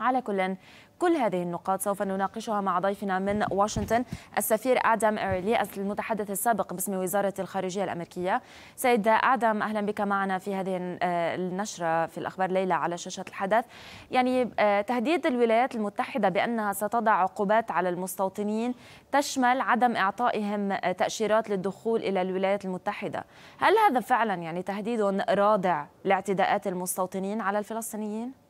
على كل كل هذه النقاط سوف نناقشها مع ضيفنا من واشنطن السفير آدم ايرلي المتحدث السابق باسم وزارة الخارجية الأمريكية سيد آدم أهلا بك معنا في هذه آه، النشرة في الأخبار ليلة على شاشة الحدث يعني آه، تهديد الولايات المتحدة بأنها ستضع عقوبات على المستوطنين تشمل عدم إعطائهم تأشيرات للدخول إلى الولايات المتحدة هل هذا فعلا يعني تهديد رادع لاعتداءات المستوطنين على الفلسطينيين؟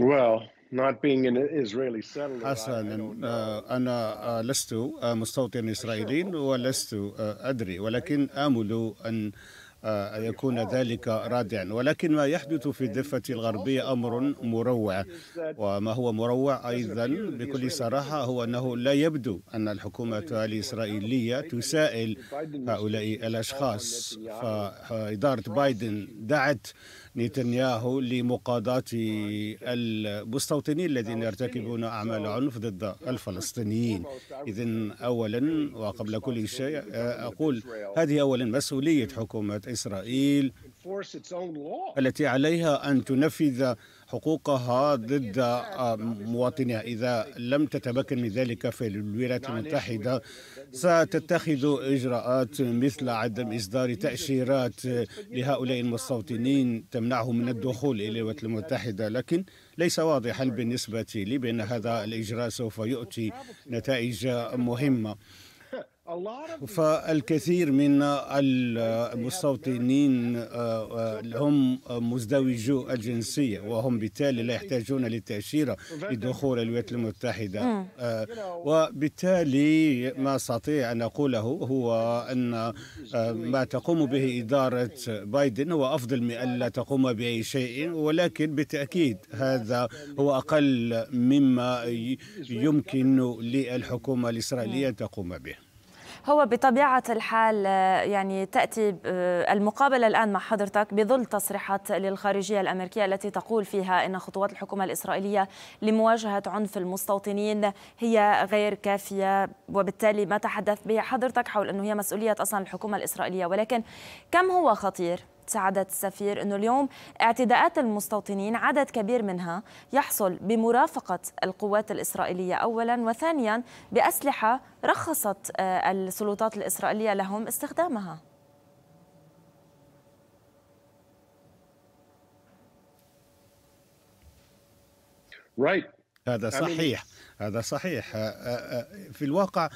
Well, not being an Israeli settler, حسنا آه، أنا آه، لست آه، مستوطن إسرائيلي ولست أدري ولكن آمل أن يكون ذلك رادعا ولكن ما يحدث في الضفة الغربية أمر مروع وما هو مروع أيضا بكل صراحة هو أنه لا يبدو أن الحكومة الإسرائيلية تسائل هؤلاء الأشخاص فإدارة بايدن دعت نتنياهو لمقاضاة المستوطنين الذين يرتكبون أعمال عنف ضد الفلسطينيين إذا أولا وقبل كل شيء آه، أقول هذه أولا مسؤولية حكومة إسرائيل التي عليها أن تنفذ حقوقها ضد آه، مواطنيها إذا لم تتمكن من ذلك في الولايات المتحدة ستتخذ إجراءات مثل عدم إصدار تأشيرات لهؤلاء المستوطنين تمنعهم من الدخول إلى الولايات المتحدة لكن ليس واضحا بالنسبة لي بأن هذا الإجراء سوف يؤتي نتائج مهمة فالكثير من المستوطنين آه، آه، هم مزدوجو الجنسية وهم بالتالي لا يحتاجون للتأشيرة لدخول الولايات المتحدة آه، وبالتالي ما أستطيع أن أقوله هو أن ما تقوم به إدارة بايدن هو أفضل من ألا تقوم بأي شيء ولكن بالتأكيد هذا هو أقل مما يمكن للحكومة الإسرائيلية أن تقوم به هو بطبيعة الحال آه، يعني تأتي آه، المقابلة الآن مع حضرتك بظل تصريحات للخارجية الأمريكية التي تقول فيها أن خطوات الحكومة الإسرائيلية لمواجهة عنف المستوطنين هي غير كافية وبالتالي ما تحدث به حضرتك حول أنه هي مسؤولية أصلا الحكومة الإسرائيلية ولكن كم هو خطير؟ سعادة السفير أنه اليوم اعتداءات المستوطنين عدد كبير منها يحصل بمرافقة القوات الإسرائيلية أولا وثانيا بأسلحة رخصت آه، السلطات الإسرائيلية لهم استخدامها هذا صحيح هذا صحيح آه، آه، في الواقع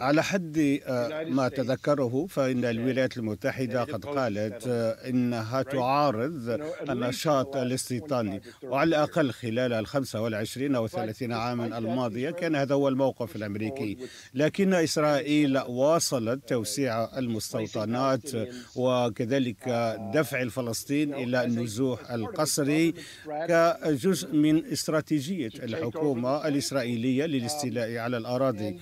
على حد آه، ما تذكره فإن الولايات المتحدة قد قالت آه، إنها تعارض النشاط الاستيطاني وعلى الأقل خلال الخمسة والعشرين أو الثلاثين عاما الماضية كان هذا هو الموقف الأمريكي لكن إسرائيل واصلت uh, توسيع المستوطنات وكذلك uh, دفع الفلسطين إلى النزوح القسري كجزء من استراتيجية الحكومة الإسرائيلية um, للاستيلاء على الأراضي يعني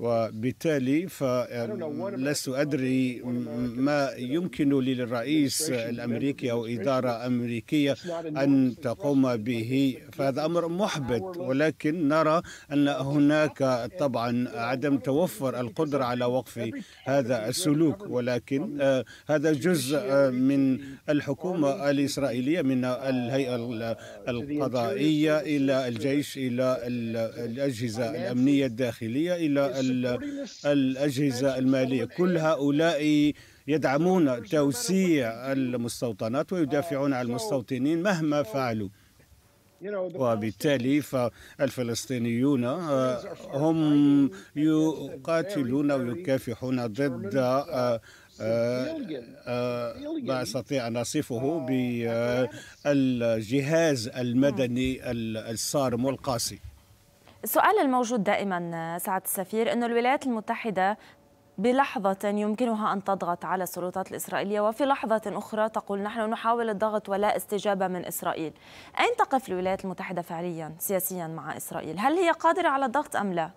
وبالتالي فلست أدري ما يمكن للرئيس الأمريكي أو إدارة أمريكية أن تقوم به فهذا أمر محبط ولكن نرى أن هناك طبعا عدم توفر القدرة على وقف هذا السلوك ولكن آه، هذا جزء آه، من الحكومة الإسرائيلية من uh, الهيئة القضائية إلى الجيش إلى الأجهزة الأمنية الداخلية إلى الأجهزة المالية كل هؤلاء يدعمون توسيع المستوطنات ويدافعون عن المستوطنين مهما فعلوا وبالتالي فالفلسطينيون آه، هم يقاتلون ويكافحون ضد آه، آه، ما استطيع ان اصفه بالجهاز المدني الصارم والقاسي السؤال الموجود دائما سعادة السفير أن الولايات المتحدة بلحظة يمكنها أن تضغط على السلطات الإسرائيلية وفي لحظة أخرى تقول نحن نحاول الضغط ولا استجابة من إسرائيل أين تقف الولايات المتحدة فعليا سياسيا مع إسرائيل؟ هل هي قادرة على الضغط أم لا؟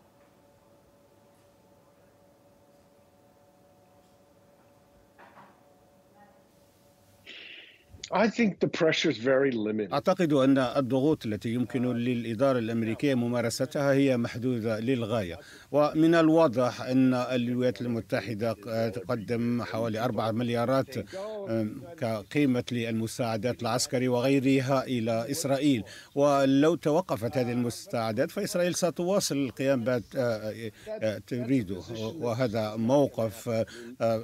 أعتقد أن الضغوط التي يمكن للإدارة الأمريكية ممارستها هي محدودة للغاية ومن الواضح أن الولايات المتحدة تقدم حوالي 4 مليارات كقيمة للمساعدات العسكرية وغيرها إلى إسرائيل ولو توقفت هذه المساعدات فإسرائيل ستواصل القيام بما أه، أه، تريده وهذا موقف أه،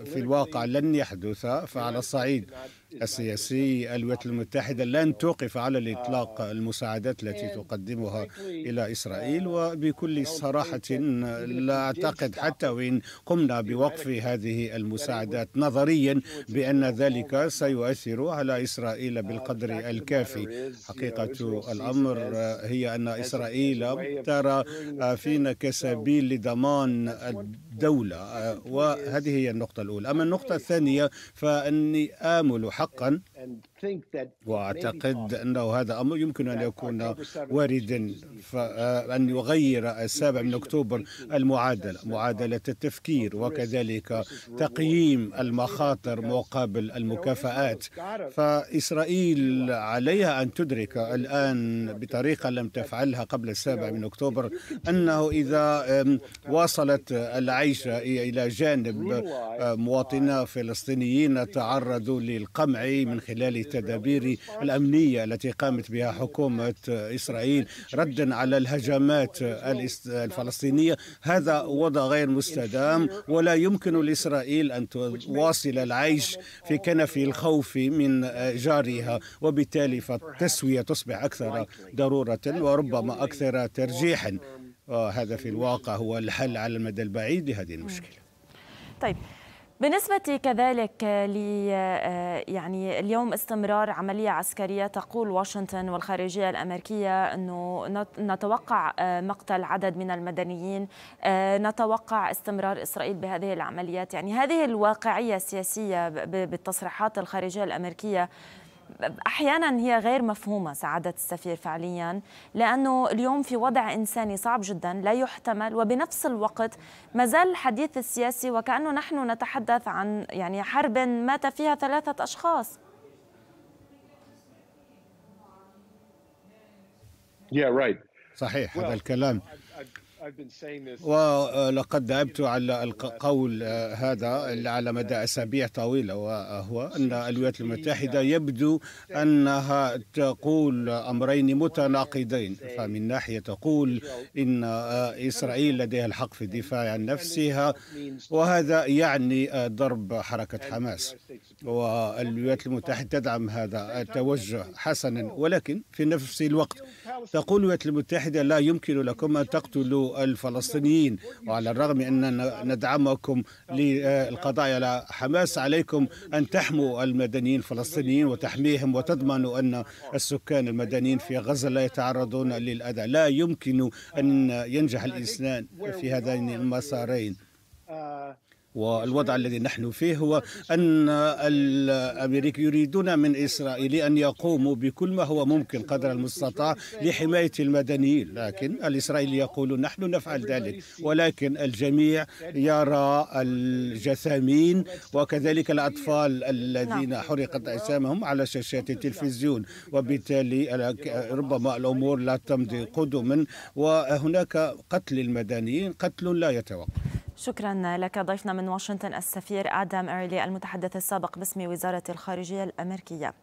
في الواقع لن يحدث فعلى الصعيد السياسي الولايات المتحدة لن توقف على الإطلاق المساعدات التي تقدمها إلى إسرائيل وبكل صراحة لا أعتقد حتى وإن قمنا بوقف هذه المساعدات نظريا بأن ذلك سيؤثر على إسرائيل بالقدر الكافي حقيقة الأمر هي أن إسرائيل ترى فينا كسبيل لضمان الدولة آه، وهذه هي النقطة الأولى أما النقطة الثانية فأني آمل حقا واعتقد انه هذا امر يمكن ان يكون واردا فان آه، يغير السابع من اكتوبر المعادله معادله التفكير وكذلك تقييم المخاطر مقابل المكافآت فاسرائيل عليها ان تدرك الان بطريقه لم تفعلها قبل السابع من اكتوبر انه اذا واصلت العيش uh, الى جانب مواطنا فلسطينيين تعرضوا للقمع من خلال التدابير الأمنية التي قامت بها حكومة إسرائيل ردا على الهجمات الفلسطينية هذا وضع غير مستدام ولا يمكن لإسرائيل أن تواصل العيش في كنف الخوف من جارها وبالتالي فالتسوية تصبح أكثر ضرورة وربما أكثر ترجيحا وهذا في الواقع هو الحل على المدى البعيد لهذه المشكلة طيب بالنسبة كذلك ل آه، يعني اليوم استمرار عملية عسكرية تقول واشنطن والخارجية الأمريكية أنه نتوقع آه، مقتل عدد من المدنيين آه، نتوقع استمرار إسرائيل بهذه العمليات يعني هذه الواقعية السياسية بالتصريحات الخارجية الأمريكية احيانا هي غير مفهومه سعاده السفير فعليا لانه اليوم في وضع انساني صعب جدا لا يحتمل وبنفس الوقت ما زال الحديث السياسي وكانه نحن نتحدث عن يعني حرب مات فيها ثلاثه اشخاص صحيح هذا الكلام ولقد دعبت على القول آه، هذا على مدى أسابيع طويلة وهو أن الولايات المتحدة يبدو أنها تقول أمرين متناقضين فمن ناحية تقول إن آه، إسرائيل لديها الحق في الدفاع عن نفسها وهذا يعني آه، ضرب حركة حماس والولايات المتحدة تدعم هذا التوجه حسنا ولكن في نفس الوقت تقول الولايات المتحدة لا يمكن لكم أن تقتلوا الفلسطينيين وعلى الرغم أن ندعمكم للقضاء على حماس عليكم أن تحموا المدنيين الفلسطينيين وتحميهم وتضمنوا أن السكان المدنيين في غزة لا يتعرضون للأذى لا يمكن أن ينجح الإنسان في هذين المسارين آه، والوضع الذي نحن فيه هو أن الأمريك يريدون من إسرائيل أن يقوموا بكل ما هو ممكن قدر المستطاع لحماية المدنيين لكن الإسرائيلي يقول نحن نفعل ذلك ولكن الجميع يرى الجثامين وكذلك الأطفال الذين نعم. حرقت أجسامهم على شاشات التلفزيون وبالتالي ربما الأمور لا تمضي قدما وهناك قتل المدنيين قتل لا يتوقف شكرا لك ضيفنا من واشنطن السفير آدم إيرلي المتحدث السابق باسم وزارة الخارجية الأمريكية